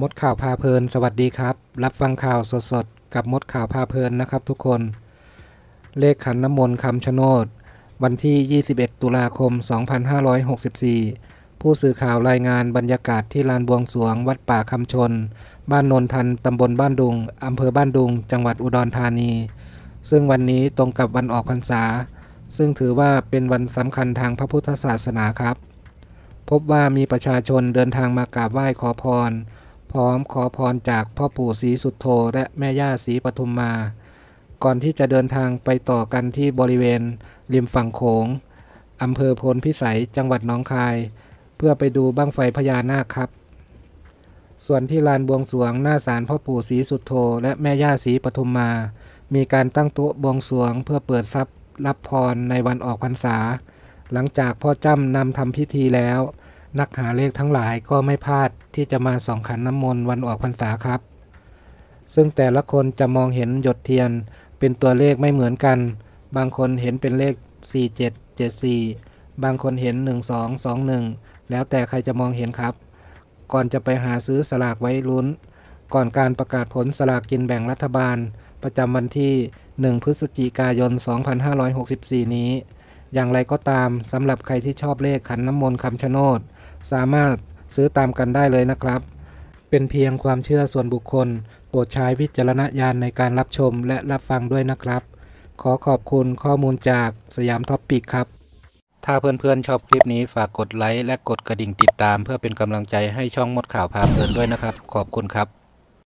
มดข่าวพาเพลินสวัสดีครับ รับฟังข่าวสดๆกับมดข่าวพาเพลินนะครับทุกคน เลขขันน้ำมนต์คำชะโนดวันที่ 21ตุลาคม2564ผู้สื่อข่าวรายงานบรรยากาศที่ลานบวงสวงวัดป่าคำชน บ้านนนทันตำบลบ้านดุงอำเภอบ้านดุง จังหวัดอุดรธานี ซึ่งวันนี้ตรงกับวันออกพรรษา ซึ่งถือว่าเป็นวันสำคัญทางพระพุทธศาสนาครับ พบว่ามีประชาชนเดินทางมากราบไหว้ขอพรพร้อมขอพรจากพ่อ ปู่ศรีสุดโทและแม่ย่าศรีปทุมมา ก่อนที่จะเดินทางไปต่อกันที่บริเวณ ริมฝั่งโขง อำเภอพลพิสัย จังหวัดน้องคาย เพื่อไปดูบั้งไฟพญานาคครับ ส่วนที่ลานบวงสรวงหน้าศาลพ่อปู่ศรีสุดโทและแม่ย่าศรีปทุมมา มีการตั้งโต๊ะบวงสรวงเพื่อเปิดทรัพย์รับพรในวันออกพรรษา หลังจากพ่อจ้ำนำทำพิธีแล้วนักหาเลขทั้งหลายก็ไม่พลาดที่จะมาส่องขันน้ำมนต์วันออกพรรษาครับ ซึ่งแต่ละคนจะมองเห็นหยดเทียน เป็นตัวเลขไม่เหมือนกัน บางคนเห็นเป็นเลข 4774 บางคนเห็น 1221 แล้วแต่ใครจะมองเห็นครับ ก่อนจะไปหาซื้อสลากไว้ลุ้น ก่อนการประกาศผลสลากกินแบ่งรัฐบาล ประจำวันที่ 1 พฤศจิกายน 2564 นี้อย่างไรก็ตามสำหรับใครที่ชอบเลขขันน้ำมนต์คำชะโนด สามารถซื้อตามกันได้เลยนะครับ เป็นเพียงความเชื่อส่วนบุคคลโปรดใช้วิจารณญาณในการรับชมและรับฟังด้วยนะครับ ขอขอบคุณข้อมูลจากสยามท็อปปิกครับ ถ้าเพื่อนๆชอบคลิปนี้ฝากกดไลค์และกดกระดิ่งติดตามเพื่อเป็นกำลังใจให้ช่องมดข่าวพาเพลินด้วยนะครับ ขอบคุณครับ